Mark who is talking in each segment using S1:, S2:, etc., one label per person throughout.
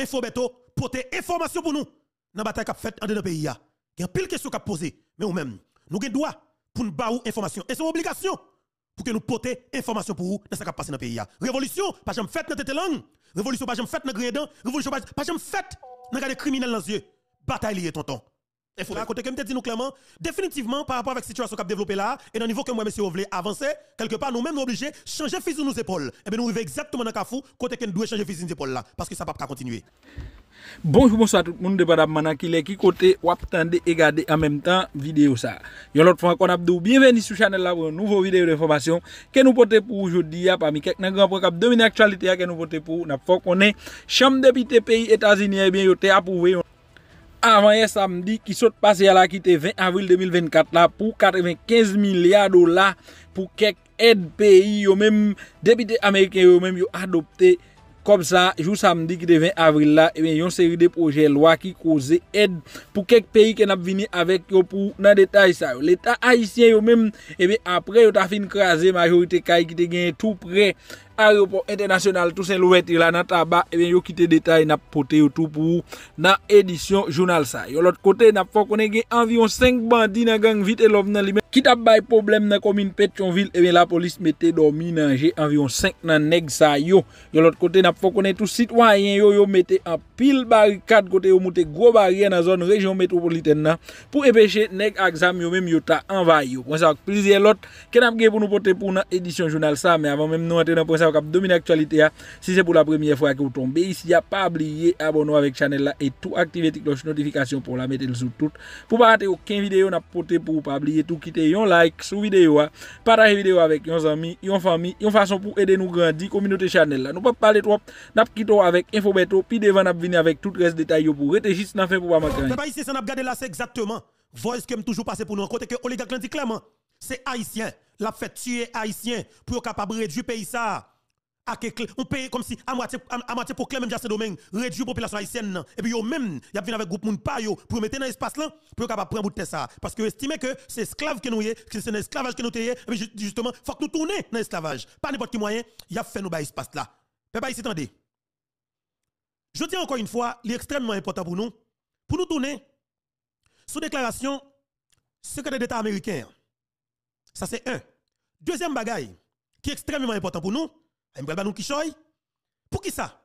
S1: Infobeto, porter information pour nous dans la bataille qu'a faite dans notre pays. Il y a pile question qu'a posé, mais nous même, nous avons droit pour nous baou information. Et c'est une obligation pour que nous portions information pour nous dans ce qui passé dans le pays. Révolution, pas jamais faite dans tête langue. Révolution, pas jamais faite dans le Révolution, pas jamais faite dans les criminels dans les yeux. Bataille liée, tonton. Il faut raconter que dit nous clairement, définitivement par rapport à la situation qui a développée là, et au niveau que moi, monsieur, voulez avancer, quelque part, nous-mêmes, nous obligés de changer physique nos épaules. Et eh bien, nous arrivons exactement dans le cafou, côté que nous devons changer physique nos épaules
S2: là, parce que ça ne va pas continuer. Bonjour, bonsoir tout le monde, débat Manan qui est qui côté ou attendez et regardez en même temps vidéo ça. Yon l'autre fois qu'on bienvenue sur channel là pour une nouvelle vidéo d'information que nous portons pour aujourd'hui parmi quelques grands points qui dominent l'actualité que nous portons pour n'a faut qu'on est chambre des pays États-Unis et eh bien été approuvé Avaya samdi ki sote pase ya la ki te 20 avril 2024 la pou 95 milyar dola pou kek ed peyi yo menm debite Ameriken yo menm yo adopte kom sa. Jou samdi ki te 20 avril la, yon seri de proje lwa ki koze ed pou kek peyi ke nap vini avek yo pou nan detay sa yo. L'Etat Haitien eh yo menm apre yo ta fin krasi majorite kay ki te genye tou prey. aropo entenasyonal, tousen louweti la nan taba, ewen eh yo kite detay nan pote yo tou pou nan edisyon jounal sa. Yo lot kote nan fokone ge anvyon 5 bandi nan gang vite lov nan li men. Kitap bay problem nan komine Petchonville, ewen eh la polis mette domi nan je anvyon 5 nan neg sa yo. Yo lot kote nan fokone tou sitwanyen yo yo mette an pil bari kat kote yo moute gro bari nan zon rejyon metropoliten nan pou epeche neg aksam yo menm yo ta anvay yo. Mwen bon, sa ak plizye lot, ken ap ge pou nou pote pou nan edisyon jounal sa, men avon menm nou atenan pou sa ça cap dominer actualité Si c'est pour la première fois que vous tombez ici, a pas oublier abonner avec channel là et tout activer la cloche notification pour la mettre sur tout. Pour pas rater aucune vidéo n'a porté pour pas oublier tout quitter un like sous vidéo, partager vidéo avec vos amis, vos famille, une façon pour aider nous grandir communauté channel là. Nous pas parler trop, n'a quitter avec infobeto puis devant n'a venir avec tout reste détail pour rester juste na fait pour pas manquer. Pas
S1: ici ça n'a regarder là c'est exactement voice que toujours passé pour nous côté que oligarque dit clairement c'est haïtien l'a fait tuer haïtien pour capable réduire pays ça on paye comme si à moitié pour clé même Jacques Domingue réduit population haïtienne et puis yo même y a venu avec groupe moun pa pour mettre dans l'espace là pour capable prendre bout de ça parce que estimé que c'est esclave que nous est que c'est esclavage que nous est et puis justement faut que nous tourner dans l'esclavage pas n'importe qui moyen y a fait nous ba l'espace là peuple ici attendez je dis encore une fois extrêmement important pour nous pour nous tourner sous déclaration secrétaire d'état américain ça c'est un deuxième bagaille qui est extrêmement important pour nous eh, me nous qui Pour qui ça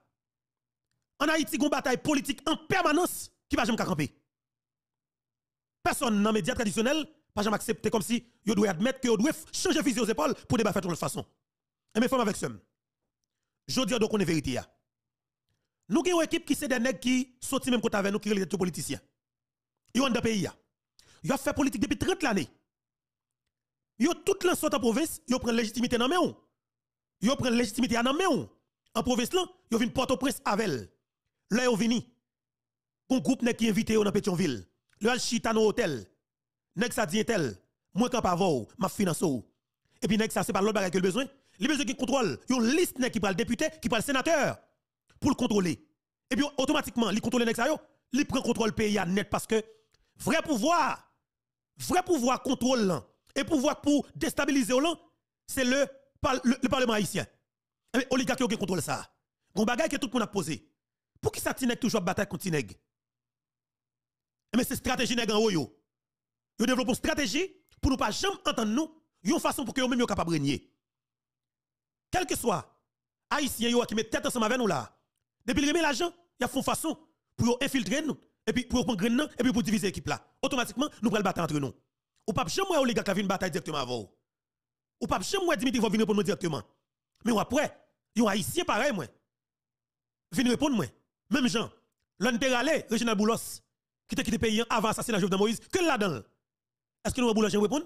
S1: En Haïti, une bataille politique en permanence qui va jamais camper. Personne dans les médias traditionnels pas jamais accepté comme si il doit admettre que yo doit changer visée aux épaules pour débattre de toute façon. Et eh, mes femmes avec ça. Je dis donc on est vérité Nous avons une équipe qui c'est des nègres qui sortent même côté avec nous qui sont des politiciens. Ils ont dans pays Ils ont fait politique depuis 30 l'année. Ils ont toute l'instant en province, ils prend pris légitimité dans main yo prend légitimité en nan en province là yo vinn porte au prince avec là yo vini un groupe nèg qui invité dans Pétionville le al chita dans hôtel nèg ça dit tel moi pas m'a finance et puis nèg ça c'est pas l'autre bagage que le besoin les besoin qui contrôle yon liste nèg qui prend le député qui prend le sénateur pour le contrôler et puis automatiquement li contrôle nèg ça yo li prend contrôle pays à net parce que vrai pouvoir vrai pouvoir contrôle et pouvoir pour déstabiliser c'est le le, Parlement haïtien. Eh, mais oligarques qui contrôle ça. Gon bagay que tout le monde a posé. Pour qui ça tinek toujours bataille contre Tineg? Eh, mais c'est stratégie nèg en haut yo. développe une stratégie pour ne pas jamais entendre nous, une façon pour que yo même capables capable régner. Quel que soit haïtien haïtiens qui met tête ensemble avec nous là. Depuis le remet l'argent, y a font façon pour infiltrer nous et puis pour prendre nous et puis pour diviser l'équipe là. Automatiquement, nous prenons le bataille entre nous. Ou pas jamais oligarques qui une bataille directement avant. Ou pas chez moi Dimitri va venir répondre directement. Mais après, il y a ici pareil moi. Venir répondre moi. Même Jean, l'on te râlé Reginald Boulos qui te quitté pays avant assassinat de Moïse, que là-dedans. Est-ce que nous Boulos répondre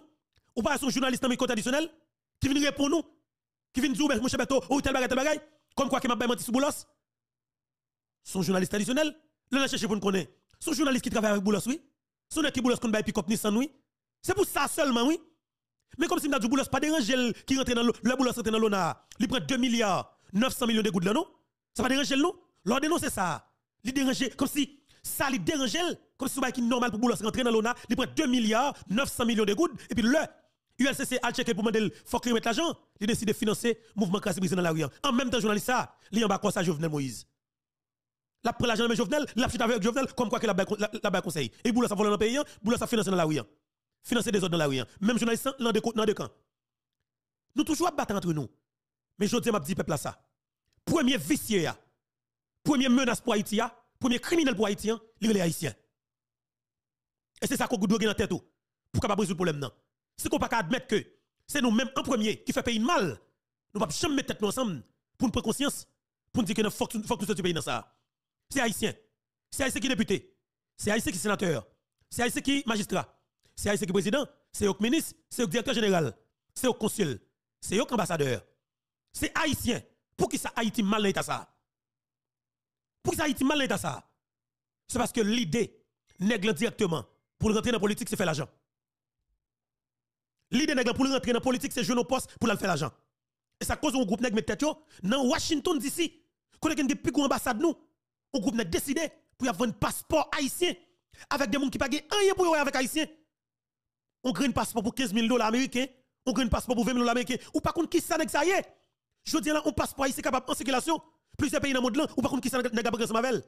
S1: Ou pas son journaliste en traditionnel qui vient répondre nous qui vient dire ben, mon cher Beto ou oh, tel bagage tel comme quoi qui m'a menti sur Boulos Son journaliste traditionnel, l'on a cherché pour nous connaître. Son journaliste qui travaille avec Boulos oui. Son qui Boulos qu'on bail pick up sans oui. C'est pour ça seulement oui. Mais comme si du boulot Boulos pas déranger qui rentre dans l'eau le Boulos rentre dans l'ONA, il prend 2 milliards 900 millions de gouttes là non Ça pas déranger non L'ordre non ça. Il dérange, comme si ça lui dérange, comme si c'est normal pour Boulos rentrer dans l'ONA, il prend 2 milliards 900 millions de gouttes et puis le ULCC a checké pour demander faut qu'il mette l'argent, il décide de financer le mouvement brisé dans la rue. Hein. En même temps journaliste ça, il en bas ça Jovenel Moïse. La prend l'argent de Jovenel, la chute avec Jovenel comme quoi que la la conseil. Et Boulos a volé dans le pays, hein. Boulos a financé dans la rue. Hein financer des autres dans la rue. Hein. Même journaliste hein, dans des de camps. Nous toujours battre entre nous. Mais je dis, m'a petite peuple ça. Premier vicier, premier menace pour Haïti, premier criminel pour Haïtien, hein. les Haïtiens. Et c'est ça qu'on doit gagner la tête. Pour pas résoudre le problème. Non. C'est qu'on pas admettre que c'est nous-mêmes en premier qui fait pays mal. Nous ne pouvons jamais mettre tête ensemble pour nous prendre conscience, pour nous dire que nous faut que nous sortions pays dans ça. C'est Haïtien. C'est Haïtien qui est député. C'est Haïtien qui est sénateur. C'est Haïtien qui est magistrat. C'est que président, c'est le ministre, c'est le directeur général, c'est le consul, c'est au ambassadeur. C'est haïtien. Pour qui ça Haïti mal l'état ça Pour qui ça Haïti mal l'état ça C'est parce que l'idée nègle directement pour rentrer dans la politique c'est faire l'argent. L'idée nègle pour rentrer dans la politique c'est jouer nos postes pour faire l'argent. Et ça cause un groupe nègre tête dans Washington d'ici, Quand il y a plus gros ambassade nous, un groupe nègre décidé pour avoir un passeport haïtien avec des gens qui pas rien pour y avoir avec haïtien on crée un passeport pour 15 000 dollars américains, on crée un passeport pour 20 000 dollars américains. Ou par contre, qui ça n'est ça y est Je dis là, on passe passeport ici capable en circulation. Plusieurs pays dans le monde là, ou par contre, qui ça n'est capable de Et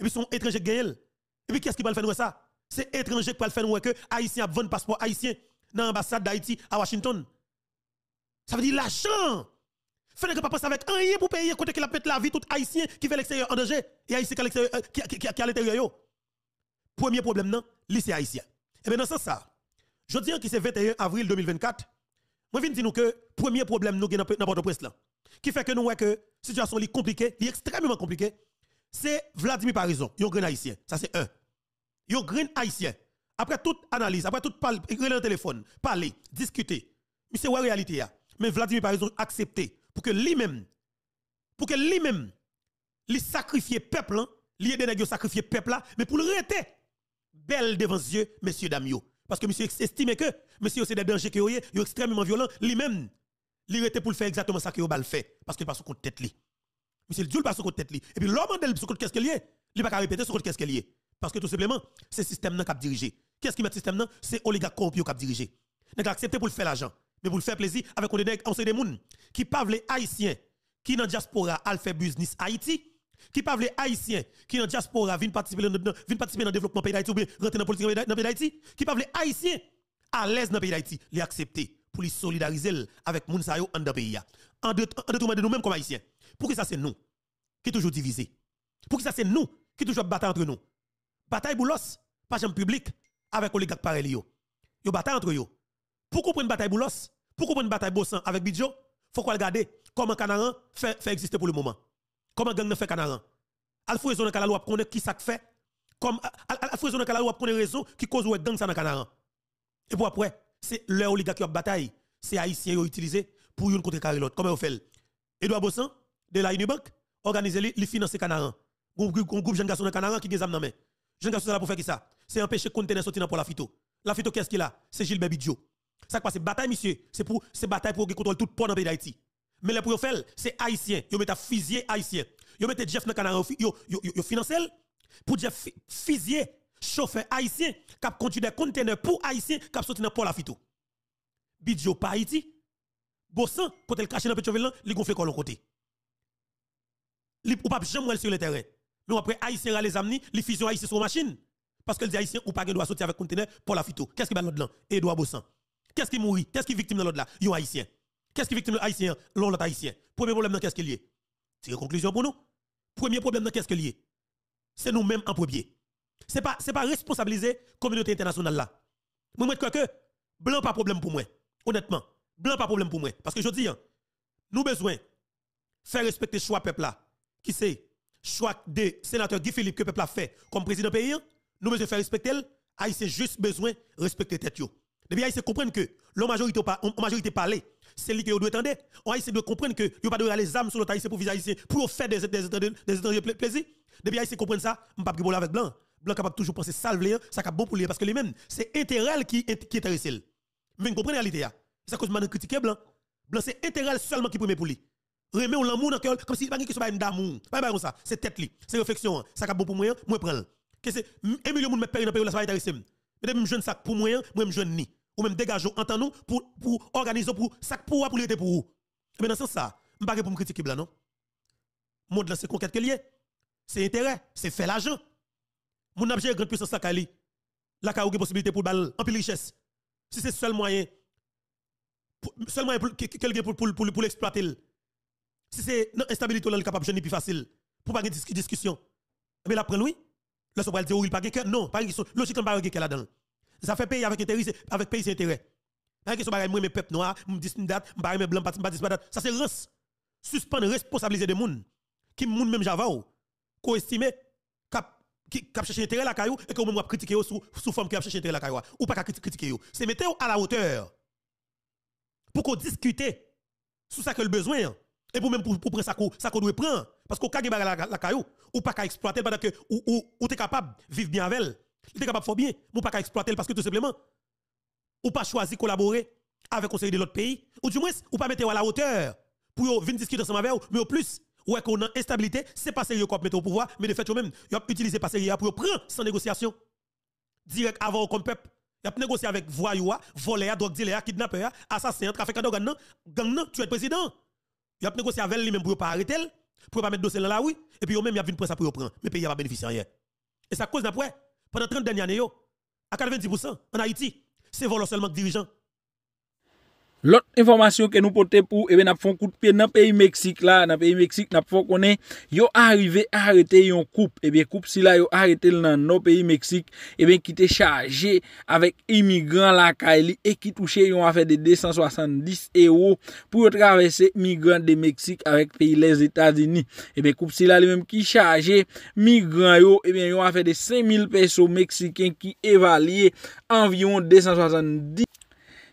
S1: puis, sont étrangers gagne. Et puis, qu'est-ce qui va le faire nous ça C'est étranger qui va le faire nous que Haïtien a vendu passeport haïtien dans l'ambassade d'Haïti à Washington. Ça veut dire l'argent. Fait que pas passer avec rien pour payer côté qu'il a pété la vie tout haïtien qui fait l'extérieur en danger et haïtien qui à euh, qui, qui, à l'intérieur. Premier problème non, lycée haïtien. Et bien dans ce sens ça, je dis que c'est 21 avril 2024. Moi, je viens dire que le premier problème nous avons dans notre presse là, qui fait que nous voyons que la situation est compliquée, extrêmement compliquée, c'est Vladimir Parison, un grand haïtien. Ça, c'est un. Un grand haïtien. Après toute analyse, après toute parler téléphone, parler, discuter, c'est la réalité. Mais Vladimir Parizon a accepté pour que lui-même, pour que lui-même, lui sacrifie peuple, hein, lui aide sacrifier peuple mais pour le rester, belle devant Dieu, messieurs, dames, parce que monsieur estime que, monsieur, c'est des dangers qui est extrêmement violent. Lui-même, il était pour le faire exactement ça qu'il a fait. Parce qu'il passe pas de tête. Monsieur, il passe contre tête. Et puis, l'homme de ce qu'est-ce qu'il est. Il va pas répéter ce qu'est-ce qu'il est. Parce que tout simplement, c'est le système qui a dirigé. Qu'est-ce qui met le système C'est oligarque qui a dirigé. Il a accepté pour le faire l'argent. Mais pour le faire plaisir, avec on des gens qui parlent les Haïtiens, qui dans la diaspora, à faire business Haïti qui pas les haïtiens qui en diaspora viennent participer dans le participer dans développement pays d'Haïti ou bien rentrer dans la politique dans pays d'Haïti qui pas les haïtiens à l'aise dans pays d'Haïti les accepter pour les solidariser avec moun sa yo en dans pays en de nous-mêmes comme haïtiens pour que ça c'est nous qui toujours divisés pour que ça c'est nous qui toujours bataille entre nous bataille boulos pas en public avec oligarque pareil yo yo bataille entre yo pour comprendre bataille boulos pour comprendre bataille bossan avec bidjo faut qu'on regarder comment canaran fait fait exister pour le moment comment gang ne fait canaran hein? al la loi pour connaît qui ça fait comme al fouezo pour kalalou connaît raison qui cause ou gang ça dans canarin. Hein? et pour après c'est les oligarque qui ont bataille c'est haïtien ont utilisé pour une contre carré l'autre comment on fait Edouard Bossan de la Unibank organiser les financer canarin. Hein? groupe groupe jeune garçon dans canarin qui des âmes dans main jeune garçon là pour faire qui ça c'est empêcher conteneur sortir pour la phyto la phyto qu'est-ce qu'il a c'est Gilbert Bidjo ça passe bataille monsieur c'est pour c'est bataille pour contrôler tout pont dans pays d'Haïti mais les profils, c'est haïtien. Yo mettent fusillé haïtien. Yo mettent Jeff dans le yo yo yo financier, pour Jeff fisier, chauffeur haïtien cap conduit des conteneurs pour haïtien qui sorti dans la Afito. Bidjo pas Haïti. Bossan quand elle caché dans ils li gonflé colon côté. Li ou pas jamais sur le terrain. Mais après haïtien les amni, li des haïtien sur machine parce que les haïtien ou pas doivent sortir avec conteneur la photo. Qu'est-ce qui va l'autre là Edouard Bossan. Qu'est-ce qui mourit Qu'est-ce qui victime dans l'autre là Yo haïtien. Qu'est-ce qui victime le haïtien L'on l'autre haïtien. Premier problème, qu'est-ce qu'il y a C'est une conclusion pour nous. Premier problème, qu'est-ce qu'il y a C'est nous-mêmes en premier. Ce n'est pas, pas responsabiliser la communauté internationale là. Moi, je crois que blanc pas problème pour moi. Honnêtement, blanc pas problème pour moi. Parce que je dis, hein, nous besoin faire respecter le choix peuple là. Qui c'est Choix des sénateur Guy Philippe que peuple a fait comme président pays. Hein. Nous besoin faire respecter Haïtien juste besoin respecter tête yo. Depuis Haïtien comprennent que la majorité pas c'est lui que doit devez attendre. On haïtien de comprendre que vous pas de aller les âmes sur le c'est pour viser pour faire des des des plaisir. Depuis haïtien comprendre ça, on pas rigoler avec blanc. Blanc capable toujours penser ça le ça cap bon pour lui parce que lui-même c'est intérêt qui qui intéresse. Mais comprenez la réalité hein? C'est cause man critiquer blanc. Blanc c'est intérêt seulement qui premier pour lui. Remet on l'amour dans cœur comme si il pas qui soit d'amour. Pas comme ça, c'est tête lui, c'est réflexion, hein. ça cap bon pour moi, hein. moi prends. Que c'est un million monde me payer dans pays là ça va intéresser. Mais même je ne sais pas pour moi, moi ne jeune ni ou même dégageons, en nous pour, pour organiser, pour ça pour pour pour vous. Mais dans ce sens, ça, je ne pour me critiquer là, non? Monde c'est conquête qu'il y C'est intérêt, c'est faire l'argent. Mon objet grande puissance là, la ka une possibilité pour bal en plus richesse. Si c'est seul moyen, seul moyen pour quelqu'un pour, pour, pour, pour l'exploiter. Si c'est instabilité, là, capable de plus facile. Pour pas une discussion. Mais eh là, prend oui. Là, ça va dire, il pas de Non, pas de logique, il pas de cœur là-dedans ça fait payer avec intérêt, avec pays intérêt. Pas question bagaille moi mes peuples noirs, me dis une date, me mes blancs, pas dis pas date. Ça c'est rance. Suspendre responsabiliser des monde qui monde même java ko estimer cap qui cap chercher intérêt la caillou et que même critiquer sous sous forme qui cherche chercher intérêt la caillou ou pas critiquer C'est mettre à la hauteur pour qu'on discute sous ça que le besoin et pour même pour, prendre ça qu'on ça qu'on doit prendre parce qu'on ka la, la caillou ou pas qu'à exploiter pendant que ou ou, ou t'es capable vivre bien avec elle il est capable de faire bien, mais pas qu'à exploiter parce que tout simplement, ou pas choisi collaborer avec conseil de l'autre pays, ou du moins, ou pas mettre à la hauteur pour venir discuter ensemble avec vous, mais au plus, il est qu'on a instabilité, c'est pas sérieux qu'on mettre au pouvoir, mais de fait, vous-même, vous utilisé pas sérieux pour prendre sans négociation. Direct avant comme peuple. Il a négocié avec voyou, voleurs, drogue dealer, les assassin, trafiquant non, gang, tu es président. Il a négocié avec lui-même pour pas arrêter, pour pas mettre dossier dans la rue, et puis vous-même, a avez une presse pour prendre. Mais le pays n'a pas bénéficié rien. Et ça cause d'après pendant 30 dernières années, à 90%
S2: en Haïti, c'est volontairement seulement dirigeant. Lot informasyon ke nou pote pou, e ben ap fon kout pye nan peyi Meksik la, nan peyi Meksik, nap fon konen, yo arive a rete yon koup, e ben koup sila yo a rete nan nan peyi Meksik, e ben ki te chaje avek imigran la ka e li, e ki touche yon afe de 270 euro pou yo travese imigran de Meksik avek peyi les Etats-Unis. E ben koup sila li menm ki chaje imigran yo, e ben yon afe de 5000 peso Meksiken ki evalie envyon 270 euro.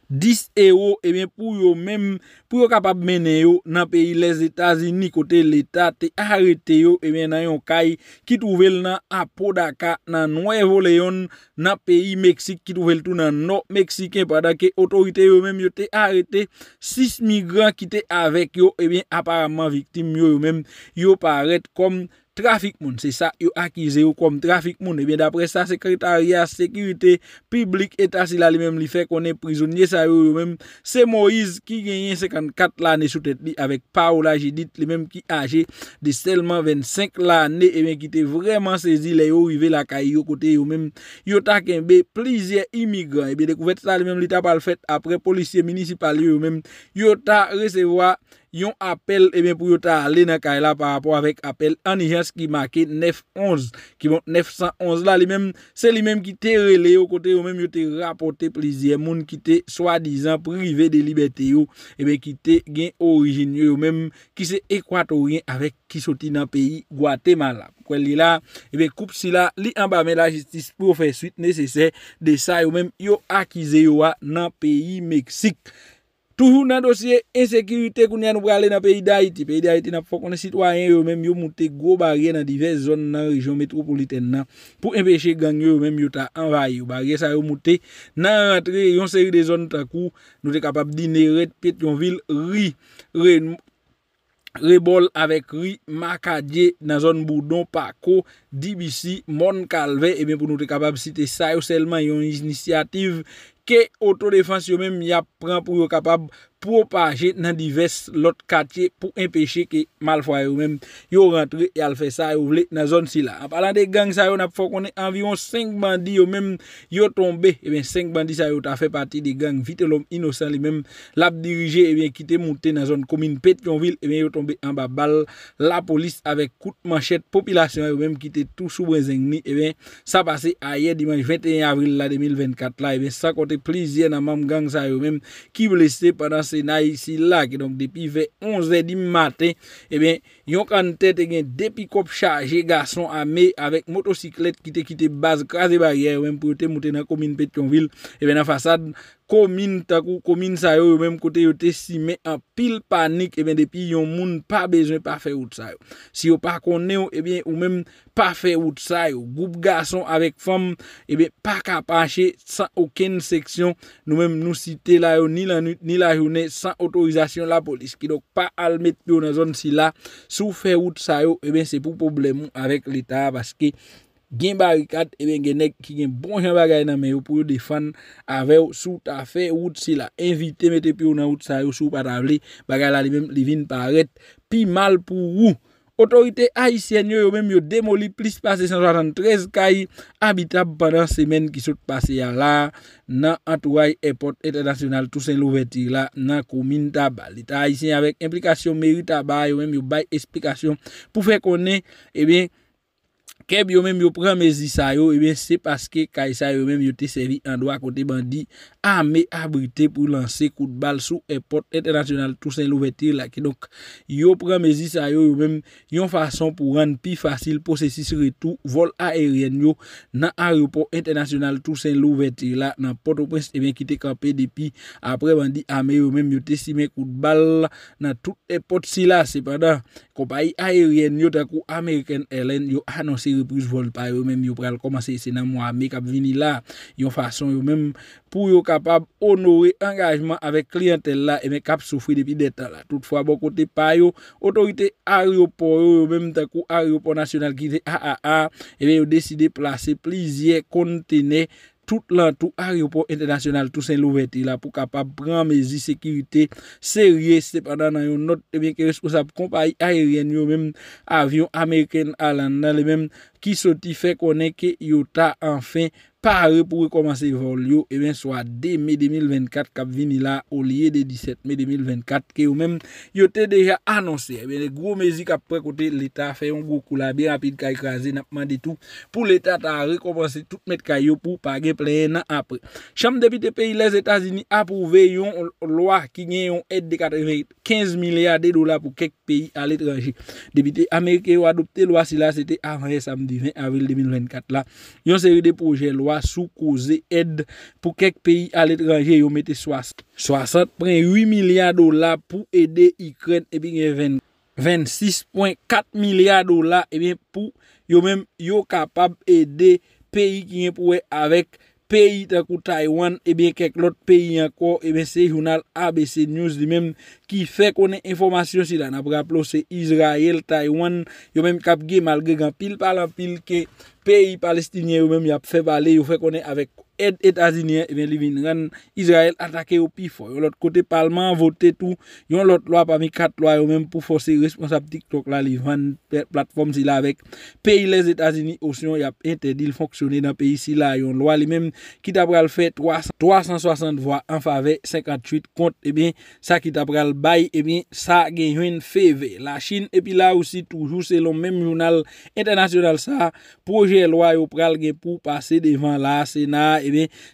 S2: Dis eyo ebyen pou yo mèm pou yo kapab mène yo nan peyi Les Etats-Unis kote l'Etat te arete yo ebyen nan yon kai ki touvel nan Apodaka nan Nuevo Leon nan peyi Meksik ki touvel tou nan non Meksiken. Padake otorite yo mèm yo te arete 6 migrant ki te avek yo ebyen aparamant viktim yo yo mèm yo paret kom. Trafik moun, se sa yo akize yo kom trafik moun. Ebyen dapre sa sekretaryat, sekurite, publik etasi la li mem li fe konen prizonye sa yo yo mem. Se Moïse ki genyen 54 lane sou tet li avek pa ou la jidit li mem ki age de selman 25 lane. Ebyen ki te vreman se zile yo rive la kay yo kote yo mem. Yo ta kenbe plizye imigran. Ebyen dekouvet sa li mem li tapal fet apre polisye minisipal yo yo mem. Yo ta resewa... Yon apel eh pou yo ta ale nan kay la par rapport avèk apel anijans ki make 911, ki monte 911 la, se li menm ki te rele yo kote yo menm yo te rapote plizye, moun ki te swadizan prive de liberté yo, ebe eh ki te gen origine yo menm ki se ekwatorien avèk ki soti nan peyi Guateman la. Kwen li la, ebe eh koup si la, li ambame la jistis pou fè suite nèsesè de sa yo menm yo akize yo a nan peyi Meksik. Toujou nan dosye ensekirite koun ya nou brale nan peyi da iti. Peyi da iti nan fokone sitwanyen yo menm yo moute go barye nan divez zon nan rejon metropoliten nan. Pou empeshe gangyo yo menm yo ta anvaye yo barye sa yo moute nan rentre yon seri de zon takou. Nou te kapab dine ret piet yon vil ri. Rebol avek ri makadye nan zon Boudon, Pako, Dibisi, Mon Calve. Emen pou nou te kapab site sa yo selman yon inisiyative. ke otodefans yo mèm ya pran pou yo kapab... pou ou pa aje nan divers lot katye pou empeshe ke mal fwa yo men yo rentre yal fe sa yo vle nan zon si la. A palan de gang sa yo nap fwa konen anviron 5 bandi yo men yo tombe, e eh ben 5 bandi sa yo ta fe eh pati eh de gang vite lom inosan li men lap dirije e ben kite mouten nan zon komine Petionville e ben yo tombe an ba bal la polis avek kout manchet popilasyon yo men kite tou sou brezeng ni e ben sa pase a ye dimanj 21 avril la 2024 la e ben sa kote plizye nan mam gang sa yo men ki vlese padan se nan isi lak, depi ve 11 edi maten, e ben yon kan tete gen depi kop charje gason ame, avek motosiklet ki te kite baz, kaze baye, wen pou te mouten nan komine Petionville, e eh ben nan fasad Komin takou, komin sa yo, yo mèm kote yo te si mè an pil panik, e eh ben depi yon moun pa bezen pa fè wout sa yo. Si yo pa konè yo, e eh ben yo mèm pa fè wout sa yo. Goup gason avèk fèm, e eh ben pa kapache, san oken seksyon, nou mèm nou site la yo, ni la jounè, san otorizasyon la polis. Ki dok pa almet pyo nan zon si la, sou fè wout sa yo, e ben se pou problemou avèk l'Etat, baske... gen barikat e ben genek ki gen bon jan bagay nan men yo pou yo defan ave yo sou ta fe wout si la envite mette pi ou nan wout sa yo sou patavle bagay la li men li vin paret pi mal pou wou otorite a isen yo yo men yo demoli plis pase 173 kayi abitab banan semen ki sot pase ya la nan atouay epot etanasyonal tousen lou vetir la nan kouminta bali ta a isen yo avek implikasyon merita ba yo men yo bay eksplikasyon pou fe kone e ben keb yo menm yo pran mezi sa yo, e eh ben se paske kaj sa yo menm yo te servi an do akote bandi a me abrite pou lanse kout bal sou e pot entenasyonal tousen lou vetir la ki donk yo preme zisa yo yo men yon fason pou ran pi fasil posesi sretou vol a eryen yo nan eh a yo pot entenasyonal tousen lou vetir la nan pot o prens e ven ki te kampe depi apre man di a me yo men yo tesime kout bal nan tout e pot si la sepada kompa yi a eryen yo takou Ameriken LN yo anonsi repris vol pa yo men yo pre al komase se nan mwa me kap vini la yon fason yo men pou yo ka pou kapap onore engajman avek kliyantel la, eme kap soufri depi deta la. Toutfwa, bon kote payo, otorite aeropor yo, yo menm takou aeropor nasyonal ki de AAA, eme eh yo deside plase plizye kontene tout lan tou aeropor entenasyonal, tout sen louveti la, pou kapap bramezi sekirite serye, sepadan nan yo not, eme ke responsable kompaye aeryen, yo menm avyon Ameriken Alan, nan le menm, ki soti fe koneke yota anfen pare pou rekomansi vol yo e ben swa de me 2024 kap vini la olye de 17 me 2024 ke ou men yote deja anonsi e ben e gro mezi kap prekote l'Etat fe yon gokou la bi rapide ka ekraze napman de tou pou l'Etat ta rekomansi tout met kayo pou page pleye nan apre cham depite peyi les Etats-Unis apouve yon lwa ki nye yon et de katre 15 milyar de dola pou kek peyi al etranji depite Amerike yo adopte lwa sila sete avre samdi 20 avril 2024 la, yon seri de proje lwa sou koze ed pou kek peyi al etranje yon mette 68 milyard dola pou ede ikren e binye 26.4 milyard dola e binye pou yon men yo kapab ede peyi ki yon pou e avek peyi ta kou Taiwan, ebyen kek lot peyi anko, ebyen se yon al ABC News di menm ki fe konen informasyon si lan ap graplo se Israel, Taiwan, yon menm kapge malge gan pil palan pil ke peyi Palestiniye yon menm yap fe bale yon fe konen avèk. ed Etaziniye, eh e ben li vin ran Israel atake yo pi fo, yo lot kote palman, vote tou, yon lot lo ap a mi kat lo yo men pou fose responsab TikTok la, li van platform zila avek, peyi les Etaziniye, o syon yap entedil foksyone nan peyi zila yon lo, li men, ki ta pral fe 360 vwa, an fa ve 58 kont, e ben, sa ki ta pral bay, e eh ben, sa gen yon fe ve la chine, e pi la ou si toujou se lon men mounal internasyonal sa, proje lo yo pral gen pou pase devan la Sena, e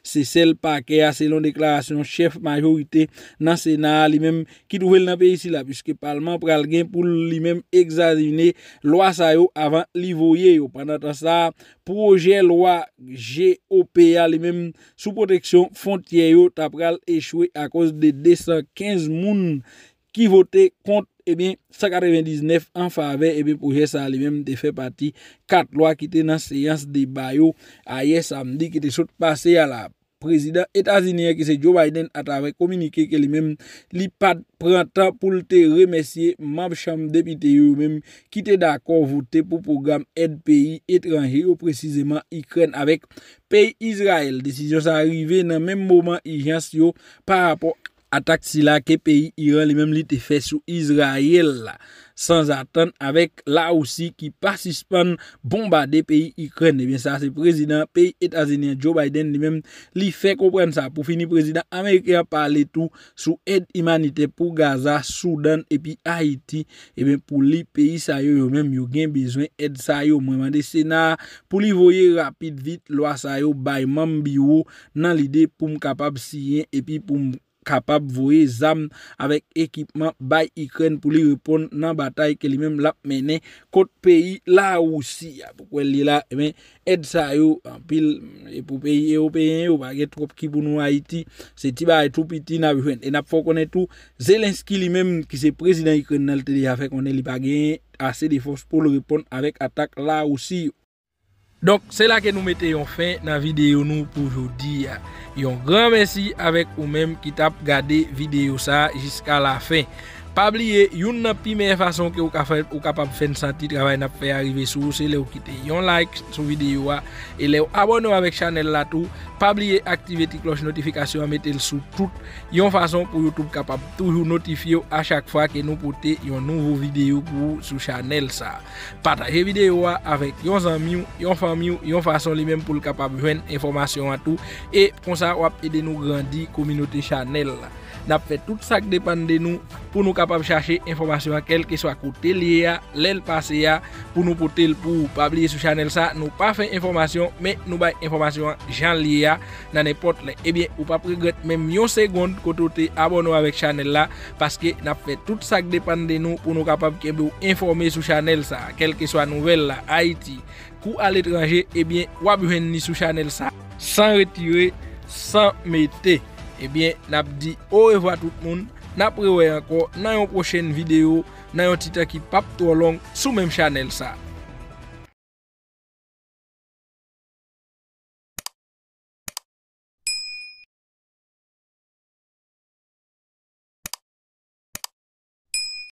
S2: se sel pa ke a selon deklarasyon chef majorite nan sena li menm ki touvel nan pe isi la piske palman pral gen pou li menm egzadivine lwa sa yo avan li voye yo. Pendantan sa proje lwa G.O.P. a li menm sou proteksyon fontye yo tap pral echwe a koz de 215 moun ki vote kont Ebyen, 199 an fave, ebyen pou jè sa li mèm te fè pati kat lwa ki te nan seyans de bayo a yè samdi ki te sot pase a la prezident etaziniè ki se Joe Biden atavè komunike ke li mèm li pad prantan pou te remesye mabcham depite yo mèm ki te dakon voute pou program EdPi etranjè yo precizèman ikren avèk pey Israel. Desisyons a rive nan mèm mouman i jans yo parapòk. Atak si la ke peyi Iran li mem li te fe sou Israel la. Sans atan avek la ou si ki pasispan bombade peyi Ukraine. Ebyen eh sa se prezident peyi Etazenian Joe Biden li mem li fe kompren sa. Pou fini prezident Amerike a pale tou sou ed imanite pou Gaza, Sudan epi Haiti. Ebyen eh pou li peyi sa yo yo menm yo gen bezwen ed sa yo mwenman de Sena. Pou li voye rapit vit lwa sa yo bayman biyo nan li de pou m kapab si yen epi pou m. Kapap vwe zam avek ekipman bay ikren pou li ripon nan batay ke li men lap menen kote peyi la ou si. Poukwen li la eh edsa yo anpil epu peyi yo e peyen yo bagen trop ki pou nou a iti se ti ba a trop iti nan vwe. E nap fokon etou Zelenski li men ki se prezident ikren nan lte di ya fek. Onen li bagen ase de fos pou li ripon avek atak la ou si yo. Donk, se la ke nou mette yon fin nan videyo nou pou jou di ya. Yon gran mensi avek ou menm ki tap gade videyo sa jiska la fin. Pabliye, yon nan pime fason ke ou kapap fen santi travay nan pe arrive sou, se le ou kite yon like sou videyo a, e le ou abonou avek chanel la tou, pabliye aktive ti kloche notifikasyon a metel sou tout, yon fason pou Youtube kapap toujou notifyo a chak fwa ke nou pote yon nouvo videyo pou sou chanel sa. Pataje videyo a avek yon zanmiyo, yon famiyo, yon fason li menm pou l kapap ven informasyon la tou, e konsa wap ede nou grandi kominote chanel la. Nap fe tout sak depande de nou pou nou kapab chache informasyon kelke swa koute liye ya, lèl pase ya, pou nou potele pou ou pabliye sou chanel sa. Nou pa fe informasyon, men nou bay informasyon jan liye ya nan epotle. Ebyen, ou pa pregret men myon segonde koto te abono avèk chanel la, paske nap fe tout sak depande de nou pou nou kapab kembe ou informe sou chanel sa. Kelke swa nouvel la, Haiti, kou al etranje, ebyen, wabuhenni sou chanel sa, san retire, san mette. Ebyen, nabdi o eva tout moun, naprewe yanko na yon pwoshen videyo na yon titaki pap to along sou mem chanel sa.